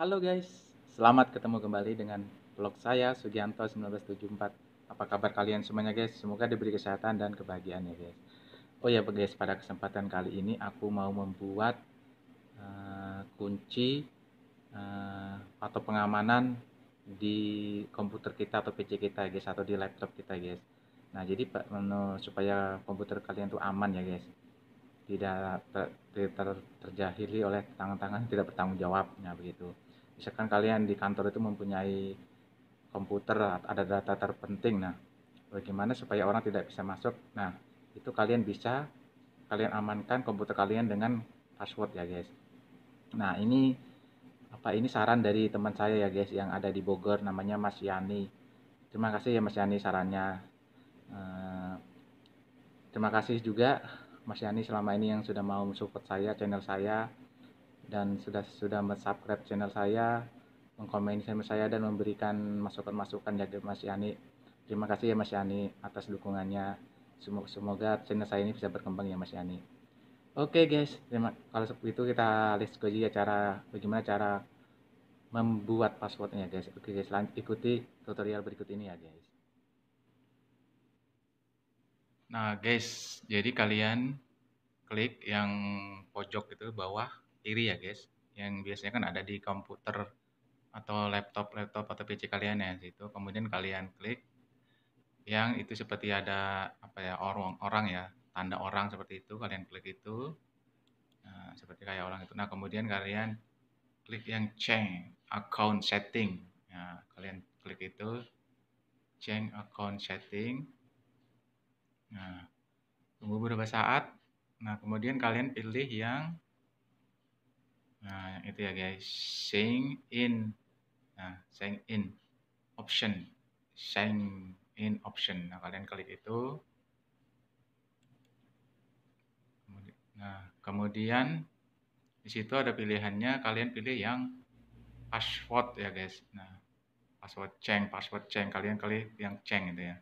Halo guys, selamat ketemu kembali dengan vlog saya Sugianto 1974. Apa kabar kalian semuanya guys? Semoga diberi kesehatan dan kebahagiaan ya guys. Oh ya guys, pada kesempatan kali ini aku mau membuat uh, kunci uh, atau pengamanan di komputer kita atau PC kita guys atau di laptop kita guys. Nah jadi supaya komputer kalian tuh aman ya guys tidak ter, ter, ter, terjahili oleh tangan-tangan tidak bertanggung jawabnya begitu misalkan kalian di kantor itu mempunyai komputer ada data terpenting nah bagaimana supaya orang tidak bisa masuk nah itu kalian bisa kalian amankan komputer kalian dengan password ya guys nah ini apa ini saran dari teman saya ya guys yang ada di Bogor namanya Mas Yani terima kasih ya Mas Yani sarannya eh, terima kasih juga Mas Yani selama ini yang sudah mau support saya channel saya dan sudah sudah subscribe channel saya, mengkomen channel saya dan memberikan masukan-masukan ya Mas Yani. Terima kasih ya Mas Yani atas dukungannya. Semoga channel saya ini bisa berkembang ya Mas Yani. Oke okay guys, terima kalau seperti itu kita list go ya cara bagaimana cara membuat passwordnya guys. Oke okay guys, lanjut ikuti tutorial berikut ini ya guys. Nah guys, jadi kalian klik yang pojok itu bawah iri ya guys yang biasanya kan ada di komputer atau laptop laptop atau PC kalian ya situ kemudian kalian klik yang itu seperti ada apa ya orang orang ya tanda orang seperti itu kalian klik itu nah, seperti kayak orang itu nah kemudian kalian klik yang change account setting nah, kalian klik itu change account setting nah tunggu beberapa saat nah kemudian kalian pilih yang Nah, itu ya guys. sing in. Nah, sing in. Option. Sing in option. Nah, kalian klik itu. Nah, kemudian di situ ada pilihannya. Kalian pilih yang password ya guys. Nah, password ceng, password ceng. Kalian klik yang ceng itu ya.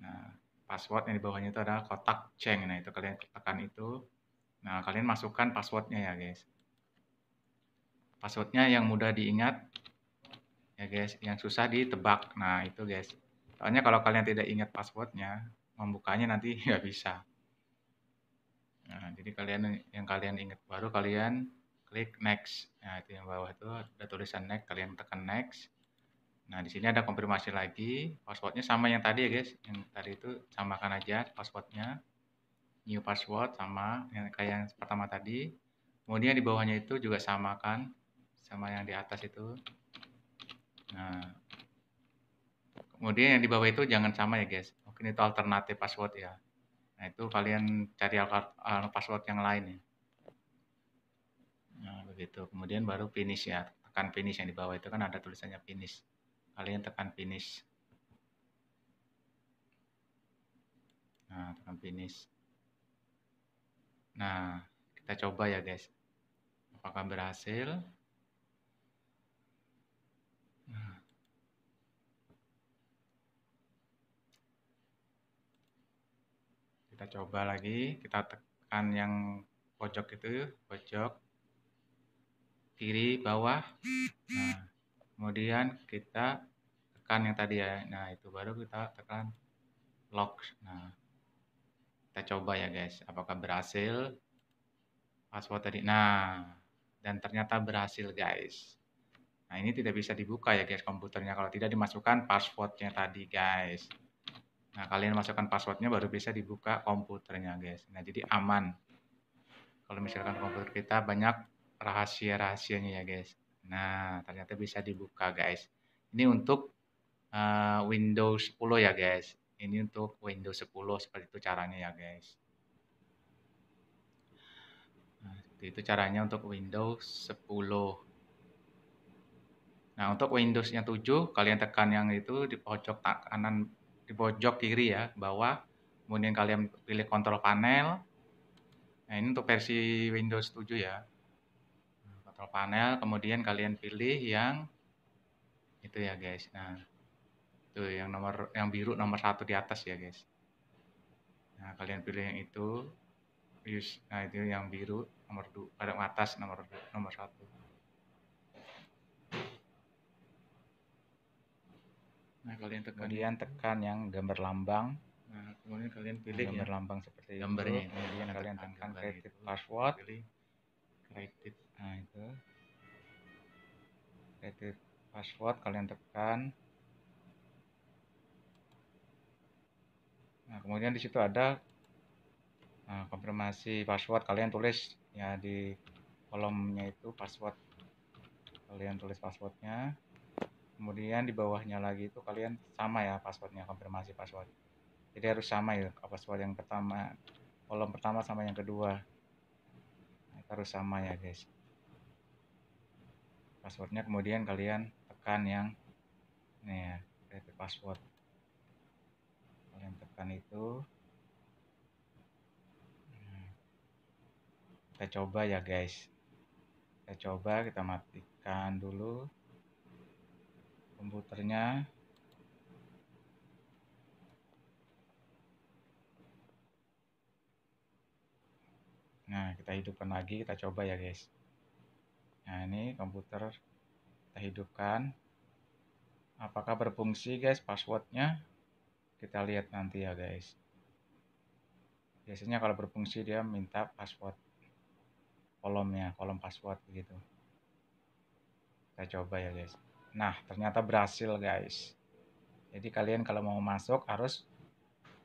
Nah, password yang di bawahnya itu ada kotak ceng. Nah, itu kalian tekan itu. Nah, kalian masukkan passwordnya ya, guys. Passwordnya yang mudah diingat, ya guys, yang susah ditebak. Nah, itu guys. Soalnya kalau kalian tidak ingat passwordnya, membukanya nanti nggak bisa. Nah, jadi kalian yang kalian ingat baru kalian klik next. Nah, itu yang bawah itu ada tulisan next, kalian tekan next. Nah, di sini ada konfirmasi lagi, passwordnya sama yang tadi ya guys. Yang tadi itu samakan aja passwordnya new password sama yang kayak yang pertama tadi. Kemudian di bawahnya itu juga sama kan sama yang di atas itu. Nah, kemudian yang di bawah itu jangan sama ya guys. Mungkin itu alternatif password ya. Nah itu kalian cari anu password yang lain ya. Nah begitu. Kemudian baru finish ya. Tekan finish yang di bawah itu kan ada tulisannya finish. Kalian tekan finish. Nah, tekan finish. Nah, kita coba ya guys. Apakah berhasil? Kita coba lagi, kita tekan yang pojok itu, pojok kiri bawah. Nah, kemudian kita tekan yang tadi ya. Nah, itu baru kita tekan lock. Nah, kita coba ya guys, apakah berhasil? Password tadi. Nah, dan ternyata berhasil guys. Nah, ini tidak bisa dibuka ya guys komputernya kalau tidak dimasukkan passwordnya tadi guys. Nah, kalian masukkan passwordnya baru bisa dibuka komputernya guys. Nah, jadi aman. Kalau misalkan komputer kita banyak rahasia-rahasianya ya guys. Nah, ternyata bisa dibuka guys. Ini untuk uh, Windows 10 ya guys ini untuk Windows 10 seperti itu caranya ya guys nah, itu caranya untuk Windows 10 nah untuk Windows Windowsnya 7 kalian tekan yang itu di pojok kanan di pojok kiri ya bawah kemudian kalian pilih kontrol panel nah ini untuk versi Windows 7 ya nah, kontrol panel kemudian kalian pilih yang itu ya guys nah Tuh, gitu, yang nomor yang biru nomor satu di atas ya guys. Nah kalian pilih yang itu. Use, nah itu yang biru nomor dua pada atas nomor nomor satu. Nah kalian tekan. Kemudian tekan yang gambar lambang. Nah kemudian kalian pilih ya. gambar ya. lambang seperti gambarnya. Itu. Kemudian nah, kalian tekan create password. Pilih kredit Nah itu. password kalian tekan. Nah, kemudian di situ ada nah, konfirmasi password. Kalian tulis ya di kolomnya itu password. Kalian tulis passwordnya. Kemudian di bawahnya lagi itu kalian sama ya passwordnya, konfirmasi password. Jadi harus sama ya password yang pertama, kolom pertama sama yang kedua. Nah, harus sama ya guys. Passwordnya kemudian kalian tekan yang ini ya, password itu hmm. kita coba ya guys kita coba kita matikan dulu komputernya nah kita hidupkan lagi kita coba ya guys nah ini komputer kita hidupkan apakah berfungsi guys passwordnya kita lihat nanti ya guys biasanya kalau berfungsi dia minta password kolomnya kolom password begitu kita coba ya guys nah ternyata berhasil guys jadi kalian kalau mau masuk harus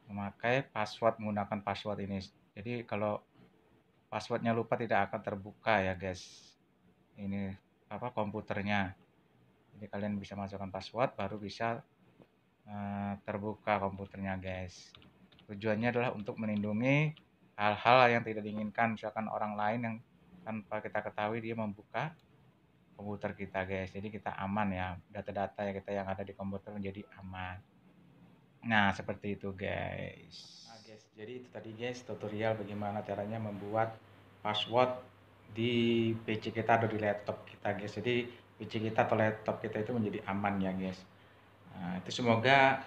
memakai password menggunakan password ini jadi kalau passwordnya lupa tidak akan terbuka ya guys ini apa komputernya jadi kalian bisa masukkan password baru bisa Eh, terbuka komputernya guys tujuannya adalah untuk melindungi hal-hal yang tidak diinginkan misalkan orang lain yang tanpa kita ketahui dia membuka komputer kita guys jadi kita aman ya data-data yang kita yang ada di komputer menjadi aman nah seperti itu guys nah guys jadi itu tadi guys tutorial bagaimana caranya membuat password di PC kita atau di laptop kita guys jadi PC kita atau laptop kita itu menjadi aman ya guys Nah, itu semoga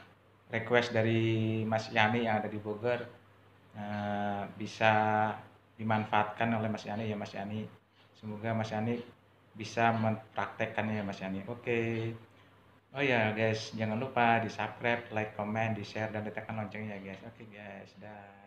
request dari Mas Yani yang ada di Bogor uh, bisa dimanfaatkan oleh Mas Yani ya Mas Yani. Semoga Mas Yani bisa mempraktekkannya ya Mas Yani. Oke. Okay. Oh ya guys, jangan lupa di subscribe, like, comment, di share dan tekan loncengnya guys. Oke okay, guys, dah.